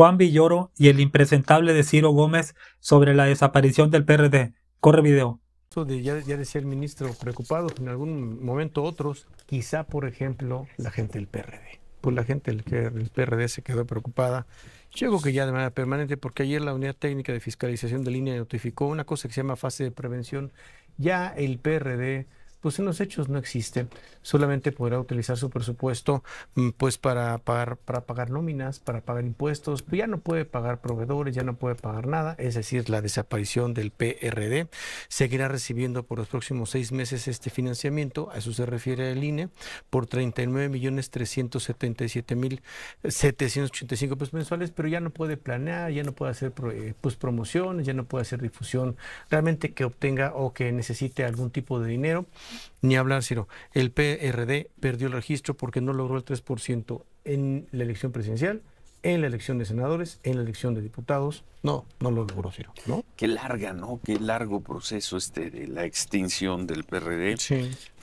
Juan Villoro y el impresentable de Ciro Gómez sobre la desaparición del PRD. Corre video. ya, decía el ministro, preocupado. en algún momento otros, quizá por ejemplo la gente del PRD. Pues la gente del PRD se quedó preocupada. Llegó que ya de manera permanente, porque ayer la Unidad Técnica de Fiscalización de Línea notificó una cosa que se llama fase de prevención. Ya el PRD pues en los hechos no existe. Solamente podrá utilizar su presupuesto mm, pues para pagar, para pagar nóminas, para pagar impuestos, ya no puede pagar proveedores, ya no puede pagar nada, es decir, la desaparición del PRD. Seguirá recibiendo por los próximos seis meses este financiamiento, a eso se refiere el INE, por 39.377.785 millones pesos mensuales, pero ya no puede planear, ya no puede hacer eh, pues, promociones, ya no puede hacer difusión realmente que obtenga o que necesite algún tipo de dinero. Ni hablar, Ciro. El PRD perdió el registro porque no logró el 3% en la elección presidencial, en la elección de senadores, en la elección de diputados. No, no lo logró, Ciro. ¿no? Qué larga, ¿no? Qué largo proceso este de la extinción del PRD.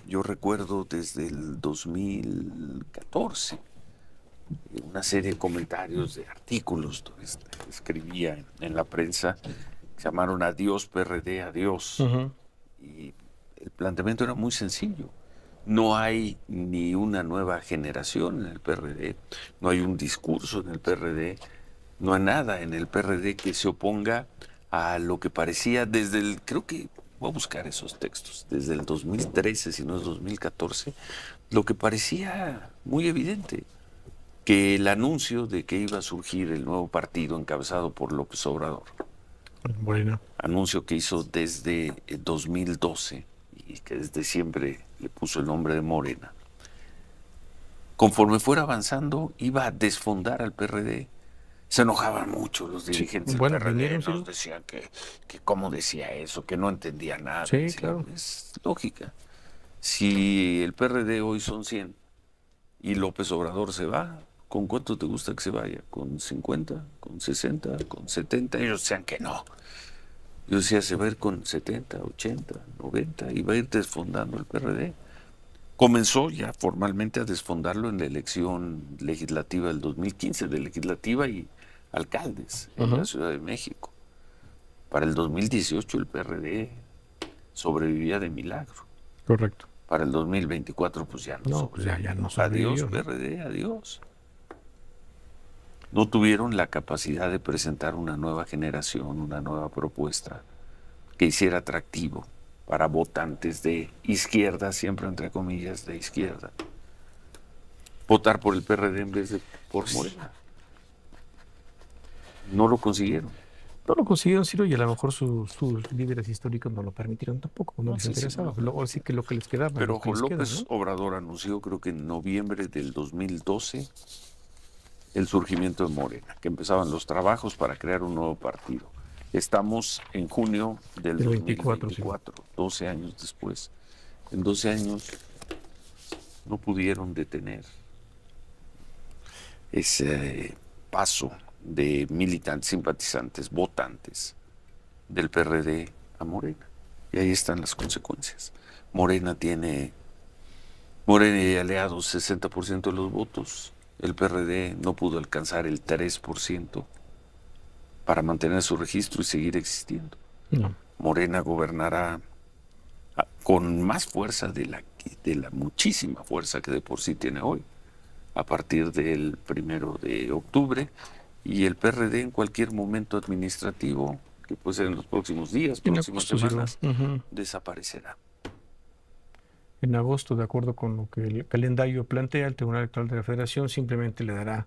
Yo recuerdo desde el 2014 eh, una serie de comentarios, de artículos que escribía en, la prensa, llamaron Adiós PRD, adiós. Y planteamiento era muy sencillo. No hay ni una nueva generación en el PRD, no hay un discurso en el PRD, no hay nada en el PRD que se oponga a lo que parecía desde el, creo que voy a buscar esos textos, desde el 2013, si no es 2014, lo que parecía muy evidente, que el anuncio de que iba a surgir el nuevo partido encabezado por López Obrador, anuncio que hizo desde 2012, y que desde siempre le puso el nombre de Morena, conforme fuera avanzando iba a desfondar al PRD. Se enojaban mucho los dirigentes bueno, del PRD, nos decían que, que cómo decía eso, que no entendía nada. claro. Es lógica. Si el PRD hoy son 100 y López Obrador se va, ¿con cuánto te gusta que se vaya? ¿Con 50? ¿Con 60? ¿Con 70? Ellos decían que no, yo decía, se va a ir con 70, 80, 90 y va a ir desfondando el PRD. Comenzó ya formalmente a desfondarlo en la elección legislativa del 2015, de legislativa y alcaldes en la Ciudad de México. Para el 2018 el PRD sobrevivía de milagro. Correcto. Para el 2024 pues ya no, no pues, Ya, no Adiós PRD, adiós no tuvieron la capacidad de presentar una nueva generación, una nueva propuesta que hiciera atractivo para votantes de izquierda, siempre entre comillas, de izquierda. Votar por el PRD en vez de por pues Morena. No lo consiguieron. No lo consiguieron, Ciro, y a lo mejor sus, líderes históricos no lo permitieron tampoco, no les interesaba. Así que lo que les quedaba. Pero López Obrador anunció, creo que en noviembre del 2012, el surgimiento de Morena, que empezaban los trabajos para crear un nuevo partido. Estamos en junio del 2024, 24, 12 años después. En 12 años no pudieron detener ese paso de militantes, simpatizantes, votantes del PRD a Morena. Y ahí están las consecuencias. Morena tiene, Morena y aliados, 60% de los votos el PRD no pudo alcanzar el 3% para mantener su registro y seguir existiendo. Morena gobernará ah, con más fuerza de la, muchísima fuerza que de por sí tiene hoy, a partir del primero de octubre, y el PRD en cualquier momento administrativo, que puede ser en los próximos días, próximas semanas, desaparecerá en agosto, de acuerdo con lo que el calendario plantea, el Tribunal Electoral de la Federación simplemente le dará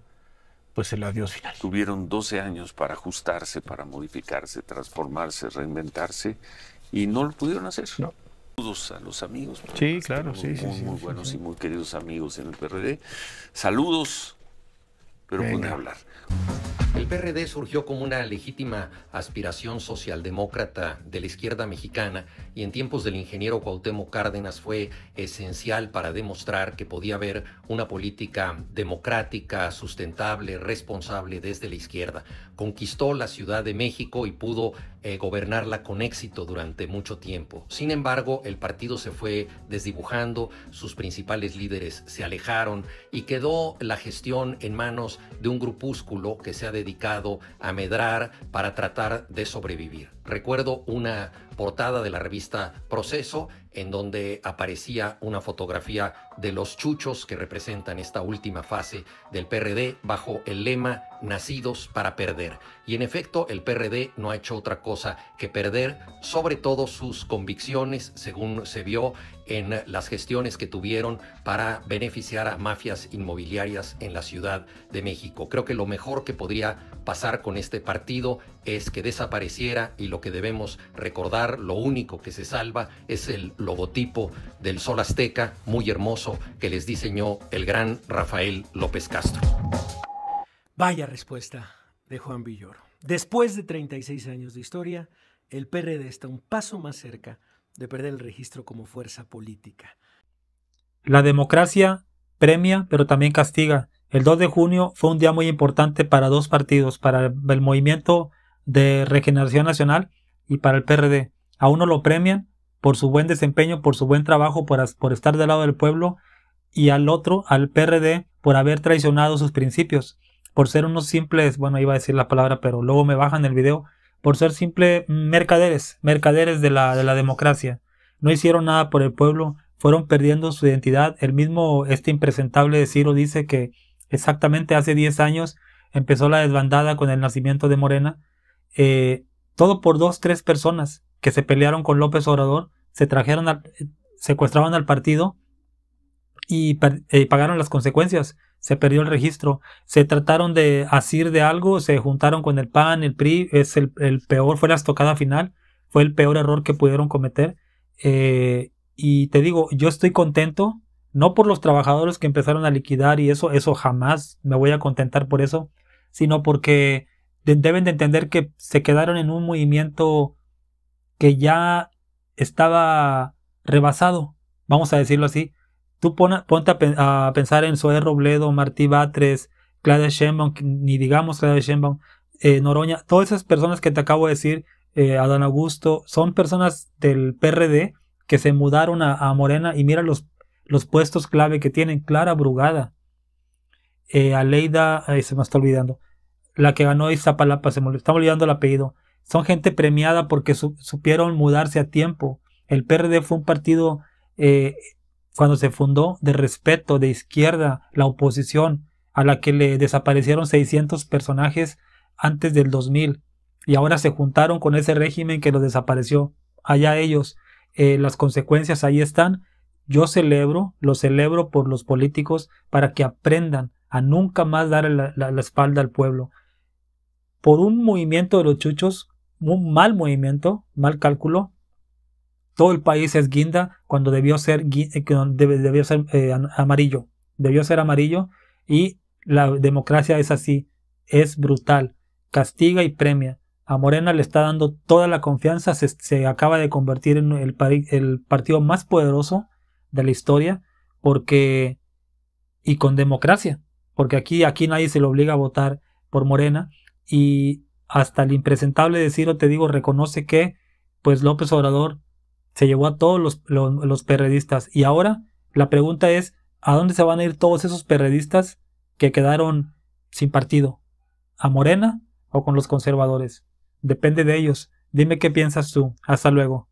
pues el adiós final. Tuvieron 12 años para ajustarse, para modificarse, transformarse, reinventarse y no lo pudieron hacer. No. Saludos a los amigos. Sí, claro, sí, muy, Muy buenos y muy queridos amigos en el PRD. Saludos, pero Venga. hablar. PRD surgió como una legítima aspiración socialdemócrata de la izquierda mexicana y en tiempos del ingeniero Cuauhtémoc Cárdenas fue esencial para demostrar que podía haber una política democrática, sustentable, responsable desde la izquierda. Conquistó la Ciudad de México y pudo eh, gobernarla con éxito durante mucho tiempo. Sin embargo, el partido se fue desdibujando, sus principales líderes se alejaron y quedó la gestión en manos de un grupúsculo que se ha dedicado a medrar para tratar de sobrevivir. Recuerdo una portada de la revista Proceso en donde aparecía una fotografía de los chuchos que representan esta última fase del PRD bajo el lema Nacidos para perder. Y en efecto, el PRD no ha hecho otra cosa que perder sobre todo sus convicciones, según se vio en las gestiones que tuvieron para beneficiar a mafias inmobiliarias en la Ciudad de México. Creo que lo mejor que podría pasar con este partido es que desapareciera y lo que debemos recordar, lo único que se salva es el logotipo del Sol Azteca, muy hermoso, que les diseñó el gran Rafael López Castro. Vaya respuesta de Juan Villoro. Después de 36 años de historia, el PRD está un paso más cerca de perder el registro como fuerza política. La democracia premia, pero también castiga. El 2 de junio fue un día muy importante para dos partidos, para el movimiento de regeneración nacional y para el PRD. A uno lo premian por su buen desempeño, por su buen trabajo, por, estar del lado del pueblo, y al otro, al PRD, por haber traicionado sus principios, por ser unos simples, bueno, iba a decir la palabra, pero luego me bajan el video, por ser simple mercaderes, mercaderes de la, de la democracia. No hicieron nada por el pueblo, fueron perdiendo su identidad. El mismo, este impresentable de Ciro dice que exactamente hace 10 años empezó la desbandada con el nacimiento de Morena. Eh, todo por dos, tres personas que se pelearon con López Obrador, se trajeron, al, eh, secuestraron al partido y eh, pagaron las consecuencias se perdió el registro. Se trataron de asir de algo, se juntaron con el PAN, el PRI, es el, peor, fue la estocada final, fue el peor error que pudieron cometer. Eh, y te digo, yo estoy contento, no por los trabajadores que empezaron a liquidar y eso, eso jamás me voy a contentar por eso, sino porque deben de entender que se quedaron en un movimiento que ya estaba rebasado, vamos a decirlo así. Tú ponte a, pensar en Zoé Robledo, Martí Batres, Claudia Sheinbaum, ni digamos Claudia Sheinbaum, eh, Noroña, todas esas personas que te acabo de decir, eh, Adán Augusto, son personas del PRD que se mudaron a, Morena y mira los, los, puestos clave que tienen. Clara Brugada, eh, Aleida, ahí se me está olvidando, la que ganó Iztapalapa, se me está olvidando el apellido. Son gente premiada porque supieron mudarse a tiempo. El PRD fue un partido cuando se fundó, de respeto, de izquierda, la oposición, a la que le desaparecieron 600 personajes antes del 2000, y ahora se juntaron con ese régimen que lo desapareció. Allá ellos, eh, las consecuencias ahí están. Yo celebro, lo celebro por los políticos para que aprendan a nunca más dar la espalda al pueblo. Por un movimiento de los chuchos, un mal movimiento, mal cálculo, todo el país es guinda cuando debió ser, eh, debió ser eh, amarillo. Debió ser amarillo y la democracia es así, es brutal, castiga y premia. A Morena le está dando toda la confianza, se, acaba de convertir en el, partido más poderoso de la historia, porque y con democracia, porque aquí, aquí nadie se le obliga a votar por Morena y hasta el impresentable de te digo, reconoce que pues López Obrador se llevó a todos los, perredistas. Y ahora la pregunta es, ¿a dónde se van a ir todos esos perredistas que quedaron sin partido? ¿A Morena o con los conservadores? Depende de ellos. Dime qué piensas tú. Hasta luego.